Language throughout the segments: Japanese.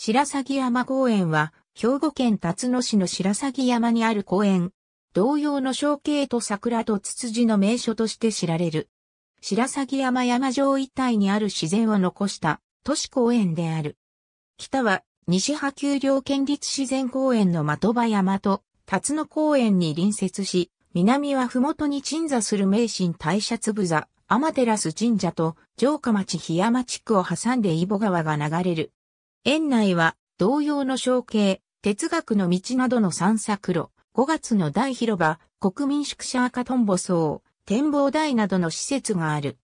白鷺山公園は、兵庫県辰野市の白鷺山にある公園。同様の象形と桜とツツジの名所として知られる。白鷺山山上一帯にある自然を残した都市公園である。北は西波丘陵県立自然公園の的場山と辰野公園に隣接し、南は麓に鎮座する名神大社粒座、天照神社と城下町檜山地区を挟んで揖保川が流れる園内は同様の象形、哲学の道などの散策路、5月の大広場、国民宿舎赤トンボ層、展望台などの施設がある。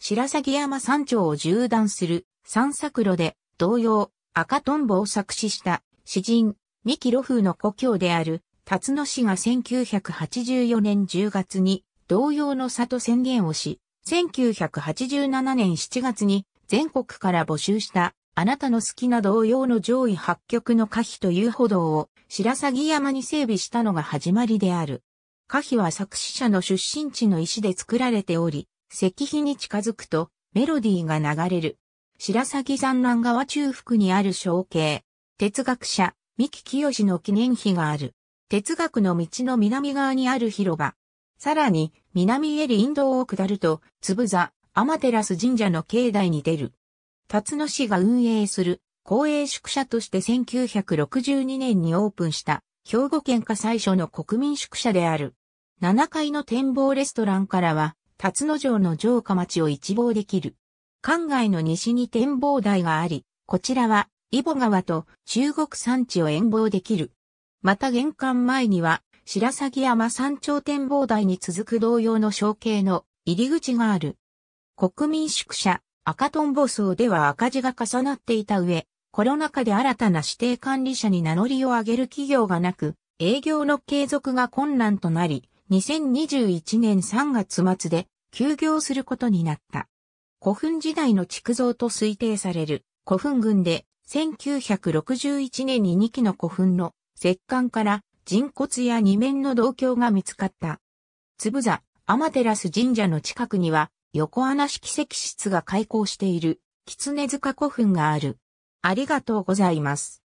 白鷺山山頂を縦断する散策路で同様赤トンボを作詞した詩人、三木露風の故郷である辰野氏が1984年10月に同様の里宣言をし、1987年7月に全国から募集したあなたの好きな同様の上位8曲の歌詞という歩道を白鷺山に整備したのが始まりである。歌詞は作詞者の出身地の石で作られており、石碑に近づくとメロディーが流れる。白鷺山南川中腹にある象形。哲学者、三木清の記念碑がある。哲学の道の南側にある広場。さらに、南へ林道を下ると、つぶ座、アマテラス神社の境内に出る。辰野市が運営する公営宿舎として1962年にオープンした兵庫県下最初の国民宿舎である。7階の展望レストランからは、辰野城の城下町を一望できる。館外の西に展望台があり、こちらは、イボ川と中国山地を遠望できる。また玄関前には、白鷺山山頂展望台に続く同様の小径の入り口がある。国民宿舎、赤トンボ層では赤字が重なっていた上、コロナ禍で新たな指定管理者に名乗りを上げる企業がなく、営業の継続が困難となり、2021年3月末で休業することになった。古墳時代の築造と推定される古墳群で1961年に2基の古墳の石棺から人骨や二面の銅鏡が見つかった。つぶざ、アマテラス神社の近くには横穴式石室が開校している、狐塚古墳がある。ありがとうございます。